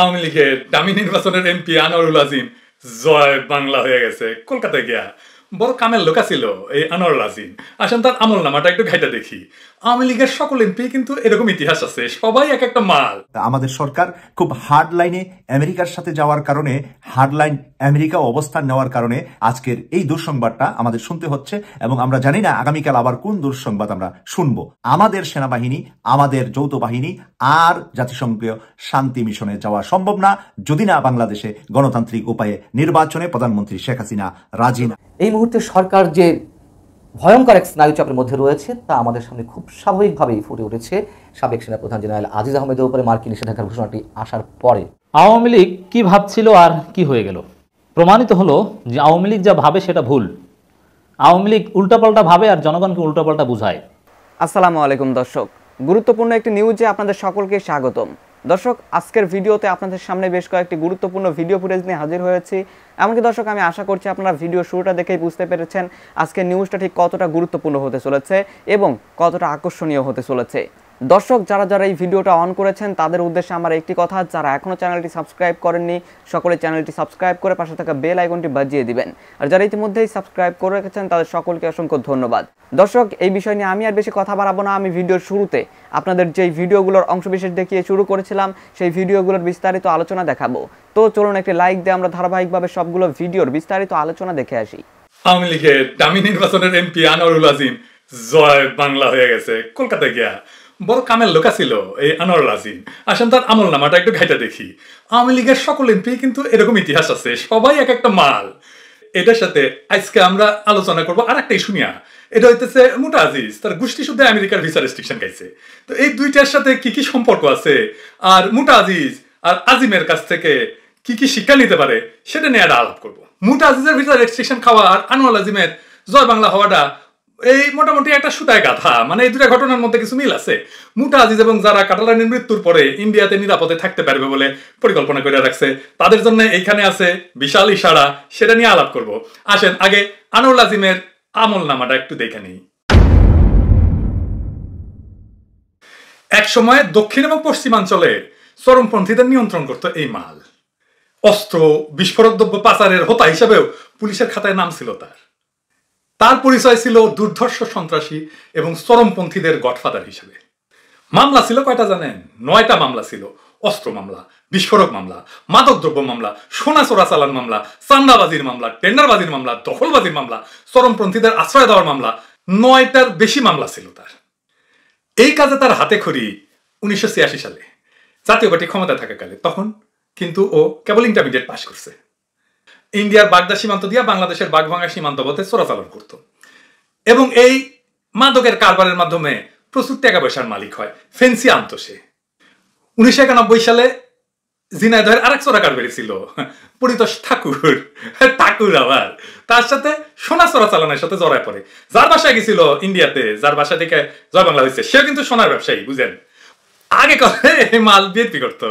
আওয়ামী লীগের দামি নির্বাচনের এমপি আনোয়ারুল আজিম জয় বাংলা হয়ে গেছে কলকাতায় গিয়া বড় কামের লোকা ছিল এই আনোয়ার রাজিন আসেন তার আমল নামাটা একটু ঘাইটা দেখি আওয়ামী লীগের সকল এমপি কিন্তু এরকম ইতিহাস আছে সবাই এক একটা মাল আমাদের সরকার খুব হার্ড লাইনে আমেরিকার সাথে যাওয়ার কারণে হার্ড লাইন আমেরিকা অবস্থান নেওয়ার কারণে আজকের এই দুঃসংবাদটা আমাদের শুনতে হচ্ছে এবং আমরা জানি না আগামীকাল আবার কোন দুঃসংবাদ আমরা শুনব আমাদের সেনাবাহিনী আমাদের যৌথ বাহিনী আর জাতিসংঘীয় শান্তি মিশনে যাওয়া সম্ভব না যদি না বাংলাদেশে গণতান্ত্রিক উপায়ে নির্বাচনে প্রধানমন্ত্রী শেখ হাসিনা রাজি না এই মুহূর্তে মুহূর্তে সরকার যে ভয়ঙ্কর এক স্নায়ুচাপের মধ্যে রয়েছে তা আমাদের সামনে খুব স্বাভাবিকভাবেই ফুটে উঠেছে সাবেক সেনাপ্রধান জেনারেল আজিজ আহমেদের উপরে মার্কিন নিষেধাজ্ঞার ঘোষণাটি আসার পরে আওয়ামী লীগ কী ভাবছিল আর কি হয়ে গেল প্রমাণিত হলো যে আওয়ামী লীগ যা ভাবে সেটা ভুল আওয়ামী লীগ উল্টাপাল্টা ভাবে আর জনগণকে উল্টাপাল্টা বুঝায় আসসালামু আলাইকুম দর্শক গুরুত্বপূর্ণ একটি নিউজে আপনাদের সকলকে স্বাগতম দর্শক আজকের ভিডিওতে আপনাদের সামনে বেশ কয়েকটি গুরুত্বপূর্ণ ভিডিও ফুটেজ নিয়ে হাজির হয়েছি এমনকি দর্শক আমি আশা করছি আপনারা ভিডিও শুরুটা দেখেই বুঝতে পেরেছেন আজকের নিউজটা ঠিক কতটা গুরুত্বপূর্ণ হতে চলেছে এবং কতটা আকর্ষণীয় হতে চলেছে দর্শক যারা যারা এই ভিডিওটা অন করেছেন তাদের উদ্দেশ্যে আমার একটি কথা যারা এখনও চ্যানেলটি সাবস্ক্রাইব করেননি সকলে চ্যানেলটি সাবস্ক্রাইব করে পাশে থাকা বেল আইকনটি বাজিয়ে দিবেন আর যারা ইতিমধ্যেই সাবস্ক্রাইব করে রেখেছেন তাদের সকলকে অসংখ্য ধন্যবাদ দর্শক এই বিষয় নিয়ে আমি আর বেশি কথা বাড়াবো না আমি ভিডিওর শুরুতে আপনাদের যেই ভিডিওগুলোর অংশবিশেষ দেখিয়ে শুরু করেছিলাম সেই ভিডিওগুলোর বিস্তারিত আলোচনা দেখাবো তো চলুন একটি লাইক দিয়ে আমরা ধারাবাহিকভাবে সবগুলো ভিডিওর বিস্তারিত আলোচনা দেখে আসি আওয়ামী লীগের দামি নির্বাচনের এমপি আনোয়ারুল আজিম জয় বাংলা হয়ে গেছে কলকাতায় গিয়া বড় কামের লোকা ছিল এই আনোয়ার রাজি আসেন তার আমল নামাটা একটু ঘাইটা দেখি আওয়ামী লীগের সকল এমপি কিন্তু এরকম ইতিহাস আছে সবাই এক একটা মাল এটার সাথে আজকে আমরা আলোচনা করবো আর একটাই শুনিয়া এটা হইতেছে মোটা আজিজ তার গোষ্ঠী শুদ্ধে আমেরিকার ভিসা রেস্ট্রিকশন গাইছে তো এই দুইটার সাথে কি কি সম্পর্ক আছে আর মোটা আজিজ আর আজিমের কাছ থেকে কি কি শিক্ষা নিতে পারে সেটা নিয়ে একটা আলাপ করবো মোটা আজিজের ভিসা রেস্ট্রিকশন খাওয়া আর আনোয়াল আজিমের জয় বাংলা হওয়াটা এই মোটামুটি একটা সুতায় গাথা মানে এই দুটা ঘটনার মধ্যে কিছু মিল আছে মুটা আজিজ এবং যারা কাটালানির মৃত্যুর পরে ইন্ডিয়াতে নিরাপদে থাকতে পারবে বলে পরিকল্পনা করে রাখছে তাদের জন্য এইখানে আছে বিশাল ইশারা সেটা নিয়ে আলাপ করব আসেন আগে আনুল আজিমের আমল নামাটা একটু দেখে নিই এক সময় দক্ষিণ এবং পশ্চিমাঞ্চলে চরমপন্থীদের নিয়ন্ত্রণ করত এই মাল অস্ত্র বিস্ফোরক দ্রব্য পাচারের হোতা হিসাবেও পুলিশের খাতায় নাম ছিল তার তার পরিচয় ছিল দুর্ধর্ষ সন্ত্রাসী এবং চরমপন্থীদের গডফাদার হিসেবে মামলা ছিল কয়টা জানেন নয়টা মামলা ছিল অস্ত্র মামলা বিস্ফোরক মামলা মাদকদ্রব্য মামলা সোনা চোরাচালান মামলা চান্দাবাজির মামলা টেন্ডারবাজির মামলা দখলবাজির মামলা চরমপন্থীদের আশ্রয় দেওয়ার মামলা নয়টার বেশি মামলা ছিল তার এই কাজে তার হাতে খড়ি উনিশশো সালে জাতীয় পার্টি ক্ষমতা থাকাকালে তখন কিন্তু ও কেবল ইন্টারমিডিয়েট পাশ করছে ইন্ডিয়ার বাগদা সীমান্ত দিয়ে বাংলাদেশের বাঘভাঙ্গা সীমান্ত পথে চোরাচালন করত এবং এই মাদকের কারবারের মাধ্যমে প্রচুর টাকা পয়সার মালিক হয় ফেন্সি আনত সে উনিশশো একানব্বই সালে জিনাইদহের আরেক চোরাকারবারি ছিল পরিতোষ ঠাকুর ঠাকুর আবার তার সাথে সোনা চোরা চালানোর সাথে জড়ায় পড়ে যার বাসায় গেছিল ইন্ডিয়াতে যার বাসা থেকে জয় বাংলা হয়েছে সেও কিন্তু সোনার ব্যবসায়ী বুঝেন আগে মাল বিএনপি করতো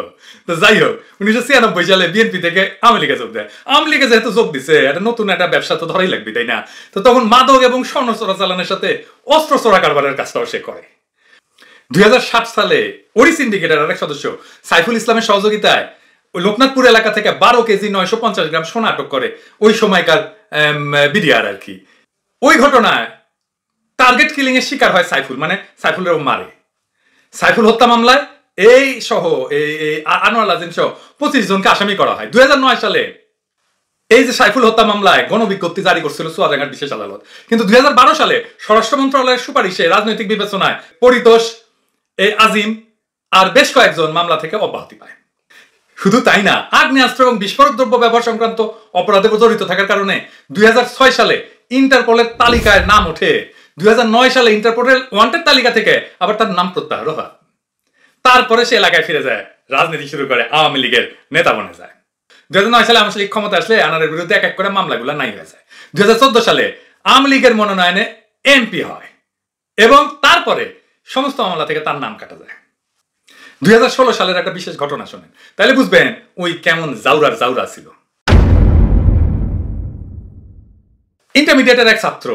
তো যাই হোক উনিশশো ছিয়ানব্বই সালে বিএনপি থেকে আওয়ামী লীগে যোগ দেয় আওয়ামী লীগে যেহেতু যোগ দিছে একটা নতুন একটা ব্যবসা তো ধরাই লাগবে তাই না তো তখন মাদক এবং স্বর্ণ চোরাচালানের সাথে অস্ত্র চোরা কারবারের কাজটাও সে করে দুই সালে ওরি সিন্ডিকেটের আরেক সদস্য সাইফুল ইসলামের সহযোগিতায় লোকনাথপুর এলাকা থেকে বারো কেজি নয়শো পঞ্চাশ গ্রাম সোনা আটক করে ওই সময়কার বিডিআর আর কি ওই ঘটনায় টার্গেট কিলিং এর শিকার হয় সাইফুল মানে সাইফুলের মারে সাইফুল হত্যা মামলায় এই সহ এই আনোয়ার আজিম সহ পঁচিশ জনকে আসামি করা হয় দুই সালে এই যে সাইফুল হত্যা মামলায় গণবিজ্ঞপ্তি জারি করছিল সুয়াজাঙ্গার বিশেষ আদালত কিন্তু দুই সালে স্বরাষ্ট্র মন্ত্রণালয়ের সুপারিশে রাজনৈতিক বিবেচনায় পরিতোষ এই আজিম আর বেশ কয়েকজন মামলা থেকে অব্যাহতি পায় শুধু তাই না আগ্নেয়াস্ত্র এবং বিস্ফোরক দ্রব্য ব্যবহার সংক্রান্ত অপরাধে জড়িত থাকার কারণে দুই সালে ইন্টারপোলের তালিকায় নাম ওঠে দুই সালে ইন্টারপোর্টের ওয়ান্টেড তালিকা থেকে আবার তার নাম প্রত্যাহার হয় তারপরে সে এলাকায় ফিরে যায় রাজনীতি শুরু করে আওয়ামী লীগের নেতা বনে যায় দুই হাজার নয় সালে আওয়ামী লীগ ক্ষমতা আসলে আনারের বিরুদ্ধে এক এক করে মামলাগুলো নাই হয়ে যায় দুই সালে আওয়ামী লীগের মনোনয়নে এমপি হয় এবং তারপরে সমস্ত মামলা থেকে তার নাম কাটা যায় দুই সালের একটা বিশেষ ঘটনা শোনেন তাহলে বুঝবেন ওই কেমন জাউরার জাউরা ছিল ইন্টারমিডিয়েটের এক ছাত্র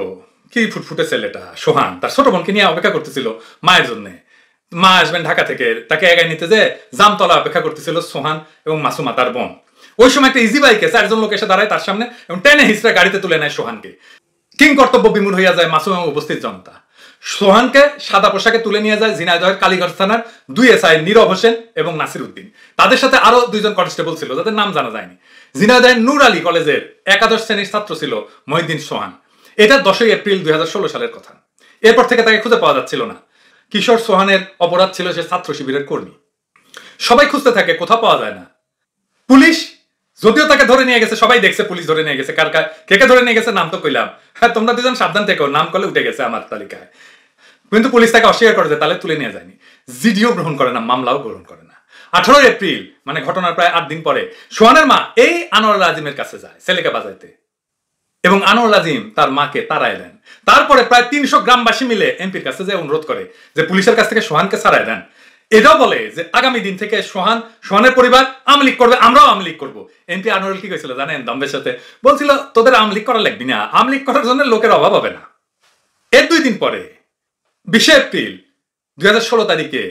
কি ফুটফুটে ছেলেটা সোহান তার ছোট বোনকে নিয়ে অপেক্ষা করতেছিল মায়ের জন্যে মা আসবেন ঢাকা থেকে তাকে এগায় নিতে যে জামতলা অপেক্ষা করতেছিল সোহান এবং মাসুমা তার বোন ওই সময় একটা ইজি বাইকে চারজন লোক এসে দাঁড়ায় তার সামনে এবং টেনে হিসরা গাড়িতে তুলে নেয় সোহানকে কিং কর্তব্য বিমূল হইয়া যায় মাসুম এবং উপস্থিত জনতা সোহানকে সাদা পোশাকে তুলে নিয়ে যায় ঝিনাইদহের কালীগঞ্জ থানার দুই এসআই নীরব হোসেন এবং নাসির উদ্দিন তাদের সাথে আরও দুইজন কনস্টেবল ছিল যাদের নাম জানা যায়নি ঝিনাইদহের নূর আলী কলেজের একাদশ শ্রেণীর ছাত্র ছিল মহিদ্দিন সোহান এটা দশই এপ্রিল দুই সালের কথা এরপর থেকে তাকে খুঁজে পাওয়া যাচ্ছিল না কিশোর সোহানের অপরাধ ছিল সে ছাত্র শিবিরের কর্মী সবাই খুঁজতে থাকে কোথাও পাওয়া যায় না পুলিশ যদিও তাকে ধরে নিয়ে গেছে সবাই দেখছে পুলিশ ধরে নিয়ে গেছে কার কে কে ধরে নিয়ে গেছে নাম তো কইলাম হ্যাঁ তোমরা দুজন সাবধান থেকো নাম করলে উঠে গেছে আমার তালিকায় কিন্তু পুলিশ তাকে অস্বীকার করে যে তাহলে তুলে নিয়ে যায়নি জিডিও গ্রহণ করে না মামলাও গ্রহণ করে না আঠারোই এপ্রিল মানে ঘটনার প্রায় আট দিন পরে সোহানের মা এই আনোয়ার আজিমের কাছে যায় ছেলেকে বাজাইতে এবং আনোয়ার আজিম তার মাকে তাড়ায় দেন তারপরে প্রায় তিনশো গ্রামবাসী মিলে এমপির কাছে যে অনুরোধ করে যে পুলিশের কাছ থেকে সোহানকে ছাড়ায় দেন এটাও বলে যে আগামী দিন থেকে সোহান সোহানের পরিবার আমলিক করবে আমরাও আমলিক করব এমপি আনোয়ার কি কইছিল জানেন দম্বের সাথে বলছিল তোদের আমলিক করা লাগবি না আমলিক করার জন্য লোকের অভাব হবে না এর দুই দিন পরে বিশে এপ্রিল দুই তারিখে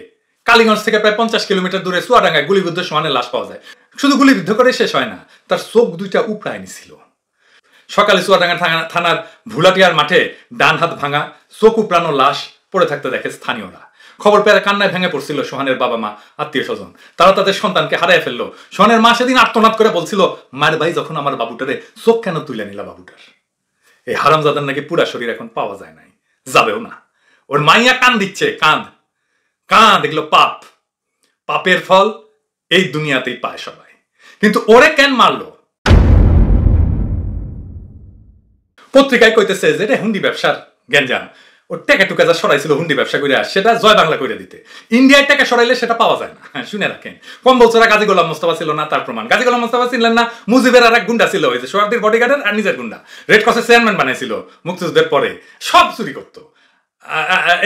কালীগঞ্জ থেকে প্রায় পঞ্চাশ কিলোমিটার দূরে সুয়াডাঙ্গায় গুলিবিদ্ধ সোহানের লাশ পাওয়া যায় শুধু গুলিবিদ্ধ করে শেষ হয় না তার চোখ দুইটা উপড়ায় নিছিল সকালে চুয়াডাঙ্গা থানার ভুলাটিয়ার মাঠে ডান হাত ভাঙা চোখ উপড়ানো লাশ পড়ে থাকতে দেখে স্থানীয়রা খবর পেয়ে কান্নায় ভেঙে পড়ছিল সোহানের বাবা মা আত্মীয় স্বজন তারা তাদের সন্তানকে হারিয়ে ফেললো সোহানের মা সেদিন আত্মনাদ করে বলছিল মায়ের ভাই যখন আমার বাবুটারে চোখ কেন তুলে নিল বাবুটার এই হারামজাদার নাকি পুরা শরীর এখন পাওয়া যায় নাই যাবেও না ওর মাইয়া কান দিচ্ছে কান কান এগুলো পাপ পাপের ফল এই দুনিয়াতেই পায় সবাই কিন্তু ওরে কেন মারলো পত্রিকায় কইতেছে যে এটা হুন্ডি ব্যবসার গ্যাঞ্জাম ও টেকা টুকা যা সরাইছিল হুন্ডি ব্যবসা করে সেটা জয় বাংলা করে দিতে ইন্ডিয়ার টাকা সরাইলে সেটা পাওয়া যায় না হ্যাঁ শুনে রাখেন কম বছরা গাজী গোলাম মোস্তফা ছিল না তার প্রমাণ গাজী গোলাম মোস্তফা ছিলেন না মুজিবের আর এক গুন্ডা ছিল ওই যে সোহার্দির বডিগার্ডের আর নিজের গুন্ডা রেড ক্রসের চেয়ারম্যান বানাইছিল মুক্তিযুদ্ধের পরে সব চুরি করতো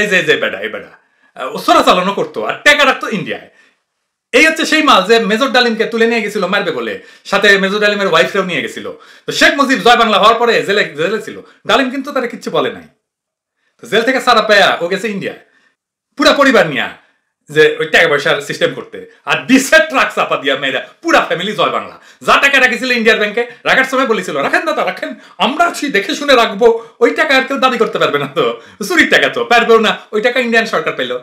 এই যে এই যে বেডা এই বেডা ও সরা চালানো করতো আর টেকা রাখতো ইন্ডিয়ায় এই হচ্ছে সেই মাল যে মেজর ডালিমকে তুলে নিয়ে গেছিল মারবে বলে সাথে মেজর ডালিমের ওয়াইফরেও নিয়ে গেছিল তো শেখ মুজিব জয় বাংলা হওয়ার পরে জেলে জেলে ছিল ডালিম কিন্তু তারা কিচ্ছু বলে নাই তো জেল থেকে সারা পেয়া ও গেছে ইন্ডিয়া পুরা পরিবার নিয়া যে ওই টাকা পয়সার সিস্টেম করতে আর দিছে ট্রাক চাপা দিয়া মেয়েরা পুরা ফ্যামিলি জয় বাংলা যা টাকা রাখিছিল ইন্ডিয়ার ব্যাংকে রাখার সময় বলেছিল রাখেন দাদা রাখেন আমরা দেখে শুনে রাখবো ওই টাকা আর কেউ দাবি করতে পারবে না তো চুরির টাকা তো পারবেও না ওই টাকা ইন্ডিয়ান সরকার পেলো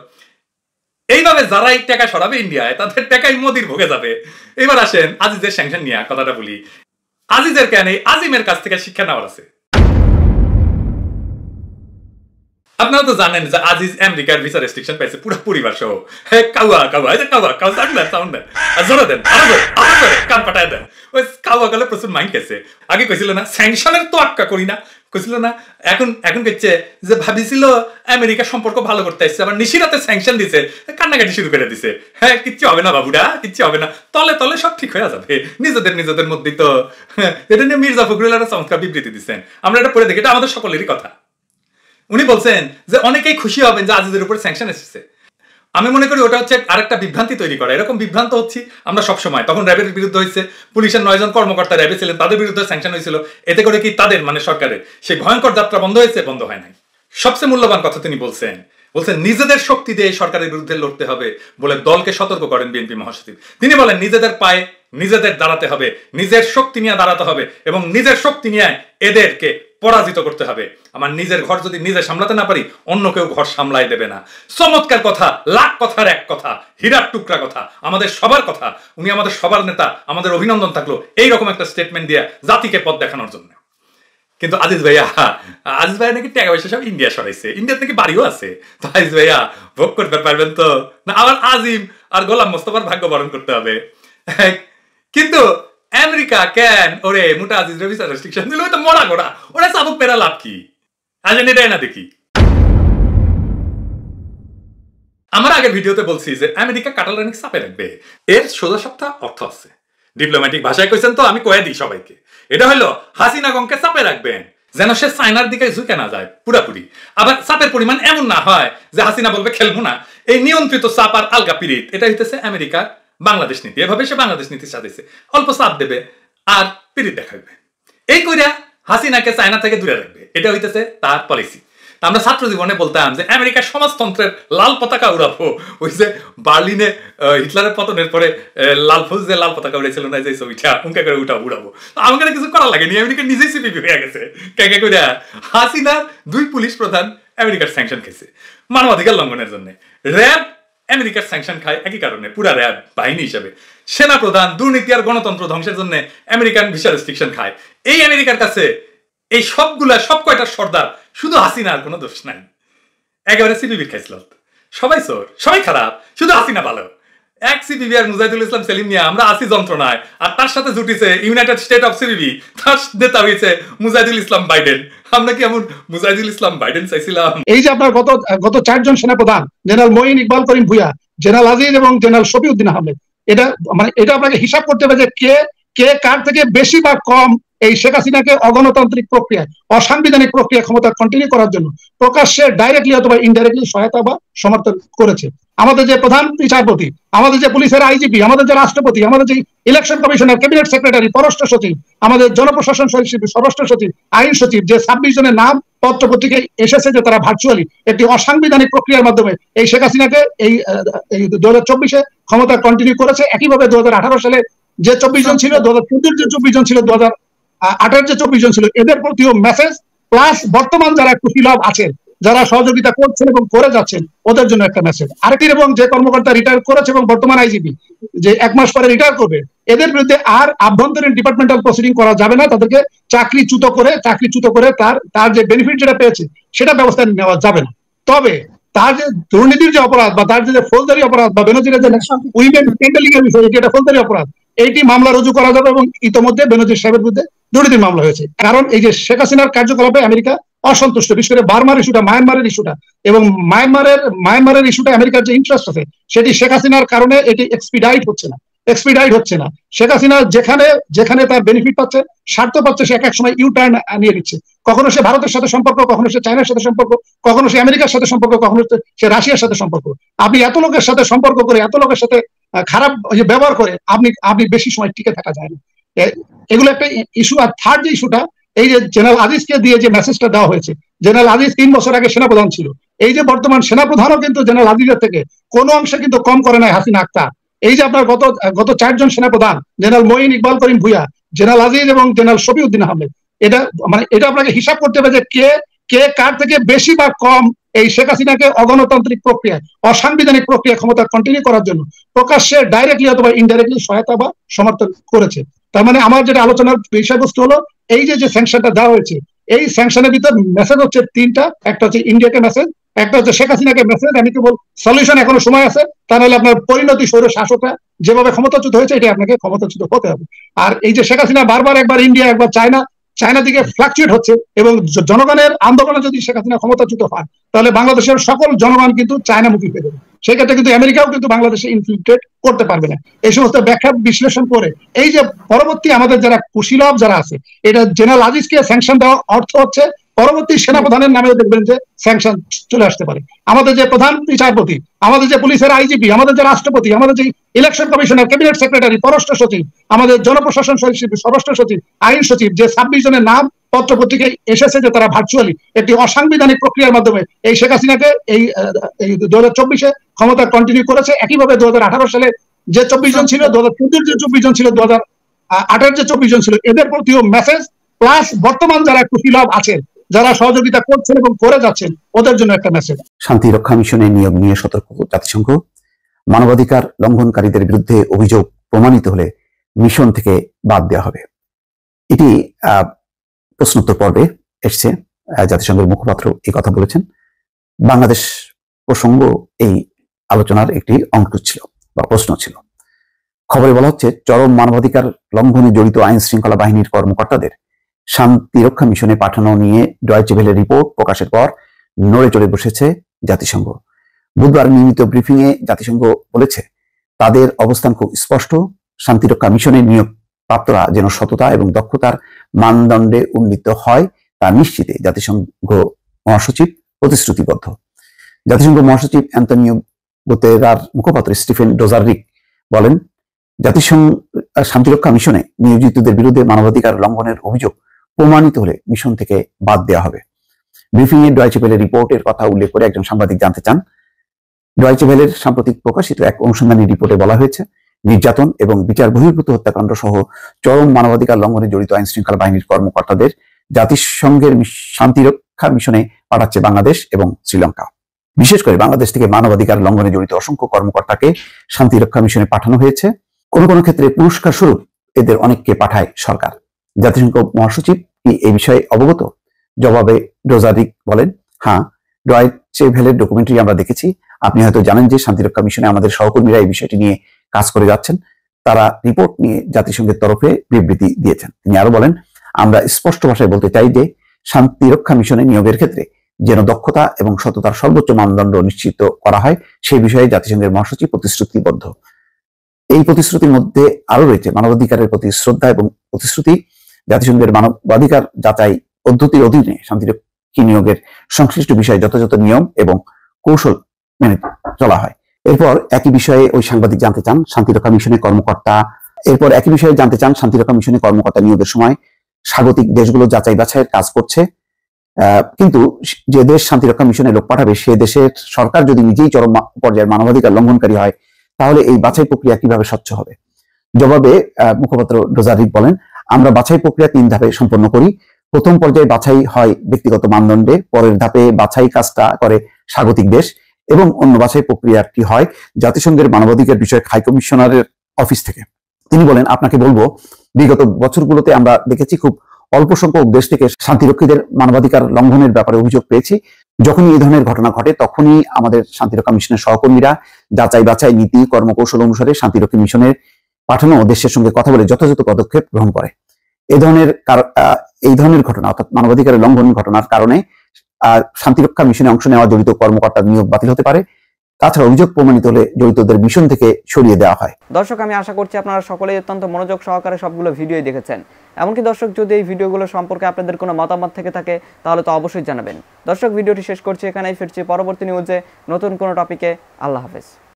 এইভাবে যারা এই টাকা সরাবে ইন্ডিয়ায় তাদের টাকাই মোদির ভোগে যাবে এবার আসেন আজিজের স্যাংশন নিয়ে কথাটা বলি আজিজের কেন আজিমের কাছ থেকে শিক্ষা নেওয়ার আছে আপনারা তো জানেন যে আজিজ আমেরিকার ভিসা রেস্ট্রিকশন পাইছে পুরো পরিবার সহ এই যে সাউন্ড দেন সাউন্ড দেন আর জোরে দেন কান পাঠায় দেন ওই গেলে প্রচুর মাইন্ড গেছে আগে কইছিল না স্যাংশনের তো করি না কইছিল না এখন এখন যে ভাবিছিল আমেরিকা সম্পর্ক ভালো করতে আসছে আবার নিশিরাতে স্যাংশন দিছে কান্নাকাটি শুরু করে দিছে হ্যাঁ কিচ্ছু হবে না বাবুরা কিচ্ছু হবে না তলে তলে সব ঠিক হয়ে যাবে নিজেদের নিজেদের মধ্যে তো এটা নিয়ে মির্জা ফখরুল একটা চমৎকার বিবৃতি দিচ্ছেন আমরা এটা পড়ে দেখি এটা আমাদের সকলেরই কথা উনি বলছেন যে অনেকেই খুশি হবেন যে আজিজের উপরে স্যাংশন এসেছে আমি মনে করি ওটা হচ্ছে আরেকটা বিভ্রান্তি তৈরি করা এরকম বিভ্রান্ত হচ্ছি আমরা সব সময় তখন র্যাবের বিরুদ্ধে হয়েছে পুলিশের নয়জন কর্মকর্তা র্যাবে ছিলেন তাদের বিরুদ্ধে স্যাংশন হয়েছিল এতে করে কি তাদের মানে সরকারের সেই ভয়ঙ্কর যাত্রা বন্ধ হয়েছে বন্ধ হয় নাই সবচেয়ে মূল্যবান কথা তিনি বলছেন বলছেন নিজেদের শক্তি দিয়ে সরকারের বিরুদ্ধে লড়তে হবে বলে দলকে সতর্ক করেন বিএনপি মহাসচিব তিনি বলেন নিজেদের পায়ে নিজেদের দাঁড়াতে হবে নিজের শক্তি নিয়ে দাঁড়াতে হবে এবং নিজের শক্তি নিয়ে এদেরকে পরাজিত করতে হবে আমার নিজের ঘর যদি নিজে সামলাতে না পারি অন্য কেউ ঘর সামলাই দেবে না চমৎকার কথা লাখ কথার এক কথা হীরার টুকরা কথা আমাদের সবার কথা উনি আমাদের সবার নেতা আমাদের অভিনন্দন থাকলো এইরকম একটা স্টেটমেন্ট দিয়ে জাতিকে পথ দেখানোর জন্য কিন্তু আজিজ ভাইয়া আজিজ ভাইয়া নাকি টাকা পয়সা সব ইন্ডিয়া সরাইছে ইন্ডিয়াতে নাকি বাড়িও আছে তো আজিজ ভাইয়া ভোগ করতে পারবেন তো না আবার আজিম আর গোলাম মোস্তফার ভাগ্য বরণ করতে হবে কিন্তু আমেরিকা ক্যান ওরে মোটা আজিজ রবি স্যার রেস্ট্রিকশন দিল ওই তো মরা গোড়া ওরা সাবুক পেরা লাভ কি আজেন এটাই না দেখি আমার আগের ভিডিওতে বলছি যে আমেরিকা কাটাল রানিক চাপে রাখবে এর সোজা সপ্তাহ অর্থ আছে ডিপ্লোম্যাটিক ভাষায় কইছেন তো আমি কয়ে দিই সবাইকে এটা হলো হাসিনা গংকে সাপে রাখবেন যেন সে চায়নার দিকে ঝুঁকে না যায় পুরাপুরি আবার সাপের পরিমাণ এমন না হয় যে হাসিনা বলবে খেলবো না এই নিয়ন্ত্রিত সাপ আর আলগা পিরিত এটা হইতেছে আমেরিকার বাংলাদেশ নীতি এভাবে সে বাংলাদেশ নীতি সাজাইছে অল্প চাপ দেবে আর পিড়িত দেখাবে এই কইরা হাসিনাকে চায়না থেকে দূরে রাখবে এটা হইতেছে তার পলিসি আমরা ছাত্র জীবনে বলতাম যে আমেরিকার সমাজতন্ত্রের লাল পতাকা উড়াবো ওই যে বার্লিনে হিটলারের পতনের পরে লাল ফুল যে লাল পতাকা উড়েছিল না যে ছবিটা উঙ্কা করে উঠা উড়াবো আমাকে কিছু করা লাগেনি আমেরিকা নিজেই সিপিপি হয়ে গেছে কেকে করে হাসিনার দুই পুলিশ প্রধান আমেরিকার স্যাংশন খেয়েছে মানবাধিকার লঙ্ঘনের জন্য র্যাব আমেরিকার স্যাংশন খায় একই কারণে পুরা র্যাব বাহিনী হিসেবে সেনা প্রধান দুর্নীতি আর গণতন্ত্র ধ্বংসের জন্য আমেরিকান ভিসা রেস্ট্রিকশন খায় এই আমেরিকার কাছে এই সবগুলা সব কয়টা সর্দার শুধু হাসিনা আর কোনো দোষ নাই একেবারে সিপিবি খাইছিল সবাই চোর সবাই খারাপ শুধু হাসিনা ভালো এক মুজাহিদুল ইসলাম সেলিম নিয়ে আমরা আসি যন্ত্রণায় আর তার সাথে জুটিছে ইউনাইটেড স্টেট অফ সিবিবি তার নেতা হয়েছে মুজাহিদুল ইসলাম বাইডেন আমরা কি এমন মুজাহিদুল ইসলাম বাইডেন চাইছিলাম এই যে আপনার গত গত চারজন সেনাপ্রধান জেনারেল মঈন ইকবাল করিম ভুয়া জেনারেল আজিজ এবং জেনারেল শফিউদ্দিন আহমেদ এটা মানে এটা আপনাকে হিসাব করতে হবে যে কে কে কার থেকে বেশি বা কম এই শেখ হাসিনাকে অগণতান্ত্রিক প্রক্রিয়ায় অসাংবিধানিক প্রক্রিয়া ক্ষমতা কন্টিনিউ করার জন্য প্রকাশ্যে ডাইরেক্টলি অথবা ইনডাইরেক্টলি সহায়তা বা সমর্থন করেছে আমাদের যে প্রধান বিচারপতি আমাদের যে পুলিশের আইজিপি আমাদের যে রাষ্ট্রপতি আমাদের যে ইলেকশন কমিশনার ক্যাবিনেট সেক্রেটারি পররাষ্ট্র সচিব আমাদের জনপ্রশাসন সচিব স্বরাষ্ট্র সচিব আইন সচিব যে ছাব্বিশ জনের নাম পত্র পত্রিকায় এসেছে যে তারা ভার্চুয়ালি একটি অসাংবিধানিক প্রক্রিয়ার মাধ্যমে এই শেখ হাসিনাকে এই দু হাজার চব্বিশে ক্ষমতা কন্টিনিউ করেছে একইভাবে দু সালে যে চব্বিশ জন ছিল দু হাজার চব্বিশ জন ছিল দু হাজার আঠার যে চব্বিশ জন ছিল এদের প্রতিও মেসেজ প্লাস বর্তমান যারা একটু ফিলভ আছেন যারা সহযোগিতা করছেন এবং করে যাচ্ছেন ওদের জন্য একটা মেসেজ আরেকটি এবং যে কর্মকর্তা রিটায়ার করেছে এবং বর্তমান আইজিপি যে এক মাস পরে রিটায়ার করবে এদের বিরুদ্ধে আর আভ্যন্তরীণ ডিপার্টমেন্টাল প্রসিডিং করা যাবে না তাদেরকে চাকরিচ্যুত করে চাকরিচ্যুত করে তার তার যে বেনিফিট যেটা পেয়েছে সেটা ব্যবস্থা নেওয়া যাবে না তবে তার যে দুর্নীতির যে অপরাধ বা তার যে ফৌজদারি অপরাধ বা বেনজির যে উইমেন হ্যান্ডেলিং এর বিষয় এটা ফৌজদারি অপরাধ এইটি মামলা রুজু করা যাবে এবং ইতিমধ্যে বেনজির সাহেবের বিরুদ্ধে দুর্নীতির মামলা হয়েছে কারণ এই যে শেখ হাসিনার কার্যকলাপে আমেরিকা অসন্তুষ্ট বিশেষ করে বার্মার ইস্যুটা মায়ানমারের ইস্যুটা এবং মায়ানমারের মায়ানমারের ইস্যুটা আমেরিকার যে ইন্টারেস্ট আছে সেটি শেখ হাসিনার কারণে এটি এক্সপিডাইট হচ্ছে না এক্সপিডাইট হচ্ছে না শেখ হাসিনা যেখানে যেখানে তার বেনিফিট পাচ্ছে স্বার্থ পাচ্ছে সে এক এক সময় ইউটার্ন নিয়ে নিচ্ছে কখনো সে ভারতের সাথে সম্পর্ক কখনো সে চায়নার সাথে সম্পর্ক কখনো সে আমেরিকার সাথে সম্পর্ক কখনো সে রাশিয়ার সাথে সম্পর্ক আপনি এত লোকের সাথে সম্পর্ক করে এত লোকের সাথে খারাপ ইয়ে ব্যবহার করে আপনি আপনি বেশি সময় টিকে থাকা যায় না এগুলো একটা ইস্যু আর থার্ড যে ইস্যুটা এই যে জেনারেল আজিজকে দিয়ে যে মেসেজটা দেওয়া হয়েছে জেনারেল আজিজ তিন বছর আগে সেনাপ্রধান ছিল এই যে বর্তমান সেনাপ্রধানও কিন্তু জেনারেল আজিজের থেকে কোনো অংশে কিন্তু কম করে নাই হাসিনা আক্তার এই যে আপনার গত গত চারজন সেনাপ্রধান জেনারেল মঈন ইকবাল করিম ভুইয়া জেনারেল আজিজ এবং জেনারেল শফিউদ্দিন আহমেদ এটা মানে এটা আপনাকে হিসাব করতে হবে যে কে কে কার থেকে বেশি বা কম এই শেখ হাসিনাকে অগণতান্ত্রিক প্রক্রিয়ায় অসাংবিধানিক প্রক্রিয়া ক্ষমতা কন্টিনিউ করার জন্য প্রকাশ্যে ডাইরেক্টলি অথবা ইনডাইরেক্টলি সহায়তা বা সমর্থন করেছে তার মানে আমার যেটা আলোচনার বিষয়বস্তু হলো এই যে যে স্যাংশনটা দেওয়া হয়েছে এই স্যাংশনের ভিতর মেসেজ হচ্ছে তিনটা একটা হচ্ছে ইন্ডিয়াকে মেসেজ একটা হচ্ছে শেখ হাসিনাকে মেসেজ আমি কেবল সলিউশন এখনো সময় আছে তা নাহলে আপনার পরিণতি সৌর শাসকরা যেভাবে ক্ষমতাচ্যুত হয়েছে এটা আপনাকে ক্ষমতাচ্যুত হতে হবে আর এই যে শেখ হাসিনা বারবার একবার ইন্ডিয়া একবার চায়না চায়না দিকে ফ্লাকচুয়েট হচ্ছে এবং জনগণের আন্দোলনে যদি শেখ হাসিনা ক্ষমতাচ্যুত হয় তাহলে বাংলাদেশের সকল জনগণ কিন্তু চায়নামুখী হয়ে যাবে সেক্ষেত্রে কিন্তু আমেরিকাও কিন্তু বাংলাদেশে ইনফিল্ট্রেট করতে পারবে না এই সমস্ত ব্যাখ্যা বিশ্লেষণ করে এই যে পরবর্তী আমাদের যারা কুশীলভ যারা আছে এটা জেনারেল আজিজকে স্যাংশন দেওয়া অর্থ হচ্ছে পরবর্তী সেনাপ্রধানের নামে দেখবেন যে স্যাংশন চলে আসতে পারে আমাদের যে প্রধান বিচারপতি আমাদের যে পুলিশের আইজিপি আমাদের যে রাষ্ট্রপতি আমাদের যে ইলেকশন কমিশনার ক্যাবিনেট সেক্রেটারি পররাষ্ট্র সচিব আমাদের জনপ্রশাসন সচিব স্বরাষ্ট্র সচিব আইন সচিব যে ছাব্বিশ জনের নাম পত্র পত্রিকায় এসেছে যে তারা ভার্চুয়ালি একটি অসাংবিধানিক প্রক্রিয়ার মাধ্যমে এই শেখ হাসিনাকে এই দু হাজার চব্বিশে ক্ষমতা কন্টিনিউ করেছে একইভাবে দু হাজার আঠারো সালে যে চব্বিশ জন ছিল দু হাজার যে চব্বিশ জন ছিল দু হাজার আঠারোর যে চব্বিশ জন ছিল এদের প্রতিও মেসেজ প্লাস বর্তমান যারা কুশীলভ আছে যারা সহযোগিতা করছেন এবং করে যাচ্ছেন ওদের জন্য একটা মেসেজ শান্তি রক্ষা মিশনের নিয়োগ নিয়ে সতর্ক জাতিসংঘ মানবাধিকার লঙ্ঘনকারীদের বিরুদ্ধে অভিযোগ প্রমাণিত হলে মিশন থেকে বাদ দেওয়া হবে এটি প্রশ্নোত্তর পর্বে এসছে জাতিসংঘের মুখপাত্র এই কথা বলেছেন বাংলাদেশ প্রসঙ্গ এই আলোচনার একটি অঙ্ক ছিল বা প্রশ্ন ছিল খবরে বলা হচ্ছে চরম মানবাধিকার লঙ্ঘনে জড়িত আইন শৃঙ্খলা বাহিনীর কর্মকর্তাদের শান্তিরক্ষা মিশনে পাঠানো নিয়ে ডয়চেভেলের রিপোর্ট প্রকাশের পর নড়ে চড়ে বসেছে জাতিসংঘ বুধবার নিয়মিত ব্রিফিংয়ে জাতিসংঘ বলেছে তাদের অবস্থান খুব স্পষ্ট শান্তিরক্ষা মিশনে নিয়োগ প্রাপ্তরা যেন সততা এবং দক্ষতার মানদণ্ডে উন্নীত হয় তা নিশ্চিতে জাতিসংঘ মহাসচিব প্রতিশ্রুতিবদ্ধ জাতিসংঘ মহাসচিব অ্যান্তনিও গোতেরার মুখপাত্র স্টিফেন ডোজারিক বলেন জাতিসংঘ শান্তিরক্ষা মিশনে নিয়োজিতদের বিরুদ্ধে মানবাধিকার লঙ্ঘনের অভিযোগ প্রমাণিত হলে মিশন থেকে বাদ দেওয়া হবে ব্রিফিং এ ডয়চেভেলের রিপোর্টের কথা উল্লেখ করে একজন সাংবাদিক জানতে চান ডয়চেভেলের সাম্প্রতিক প্রকাশিত এক অনুসন্ধানী রিপোর্টে বলা হয়েছে নির্যাতন এবং বিচার বহির্ভূত হত্যাকাণ্ড সহ চরম মানবাধিকার লঙ্ঘনে জড়িত আইন শৃঙ্খলা বাহিনীর কর্মকর্তাদের জাতিসংঘের শান্তিরক্ষা মিশনে পাঠাচ্ছে বাংলাদেশ এবং শ্রীলঙ্কা বিশেষ করে বাংলাদেশ থেকে মানবাধিকার লঙ্ঘনে জড়িত অসংখ্য কর্মকর্তাকে শান্তিরক্ষা মিশনে পাঠানো হয়েছে কোন কোন ক্ষেত্রে পুরস্কার স্বরূপ এদের অনেককে পাঠায় সরকার জাতিসংঘ মহাসচিব কি এই বিষয়ে অবগত জবাবে ডোজারিক বলেন হ্যাঁ ডয়েট চেভেলের ডকুমেন্টারি আমরা দেখেছি আপনি হয়তো জানেন যে শান্তিরক্ষা মিশনে আমাদের সহকর্মীরা এই বিষয়টি নিয়ে কাজ করে যাচ্ছেন তারা রিপোর্ট নিয়ে জাতিসংঘের তরফে বিবৃতি দিয়েছেন তিনি আরো বলেন আমরা স্পষ্ট ভাষায় বলতে চাই যে শান্তিরক্ষা মিশনে নিয়োগের ক্ষেত্রে যেন দক্ষতা এবং সততার সর্বোচ্চ মানদণ্ড নিশ্চিত করা হয় সেই বিষয়ে জাতিসংঘের মহাসচিব প্রতিশ্রুতিবদ্ধ এই প্রতিশ্রুতির মধ্যে আরো রয়েছে মানবাধিকারের প্রতি শ্রদ্ধা এবং প্রতিশ্রুতি জাতিসংঘের মানবাধিকার যাচাই পদ্ধতির অধীনে শান্তিরক্ষী নিয়োগের সংশ্লিষ্ট বিষয়ে যথাযথ নিয়ম এবং কৌশল মেনে চলা হয় এরপর একই বিষয়ে ওই সাংবাদিক জানতে চান শান্তিরক্ষা মিশনের কর্মকর্তা এরপর একই বিষয়ে জানতে চান শান্তিরক্ষা মিশনের কর্মকর্তা নিয়োগের সময় স্বাগতিক দেশগুলো যাচাই বাছাইয়ের কাজ করছে কিন্তু যে দেশ শান্তিরক্ষা মিশনে লোক পাঠাবে সে দেশের সরকার যদি নিজেই চরম পর্যায়ের মানবাধিকার লঙ্ঘনকারী হয় তাহলে এই বাছাই প্রক্রিয়া কিভাবে স্বচ্ছ হবে জবাবে মুখপাত্র ডোজারিক বলেন আমরা বাছাই প্রক্রিয়া তিন ধাপে সম্পন্ন করি প্রথম পর্যায়ে বাছাই হয় ব্যক্তিগত মানদণ্ডে পরের ধাপে বাছাই কাজটা করে স্বাগতিক দেশ এবং অন্য বাছাই প্রক্রিয়াটি হয় জাতিসংঘের মানবাধিকার বিষয়ক হাই কমিশনারের অফিস থেকে তিনি বলেন আপনাকে বলবো বিগত বছরগুলোতে আমরা দেখেছি খুব অল্প সংখ্যক দেশ থেকে শান্তিরক্ষীদের মানবাধিকার লঙ্ঘনের ব্যাপারে অভিযোগ পেয়েছি যখনই এই ধরনের ঘটনা ঘটে তখনই আমাদের শান্তিরক্ষা মিশনের সহকর্মীরা যাচাই বাছাই নীতি কর্মকৌশল অনুসারে শান্তিরক্ষী মিশনের পাঠানো দেশের সঙ্গে কথা বলে যথাযথ পদক্ষেপ গ্রহণ করে এ ধরনের এই ধরনের ঘটনা অর্থাৎ মানবাধিকারের লঙ্ঘনের ঘটনার কারণে শান্তিরক্ষা মিশনে অংশ নেওয়া জড়িত কর্মকর্তার নিয়োগ বাতিল হতে পারে তাছাড়া অভিযোগ প্রমাণিত হলে জড়িতদের মিশন থেকে সরিয়ে দেওয়া হয় দর্শক আমি আশা করছি আপনারা সকলেই অত্যন্ত মনোযোগ সহকারে সবগুলো ভিডিও দেখেছেন এমনকি দর্শক যদি এই ভিডিওগুলো সম্পর্কে আপনাদের কোনো মতামত থেকে থাকে তাহলে তো অবশ্যই জানাবেন দর্শক ভিডিওটি শেষ করছি এখানেই ফিরছি পরবর্তী নিউজে নতুন কোনো টপিকে আল্লাহ হাফেজ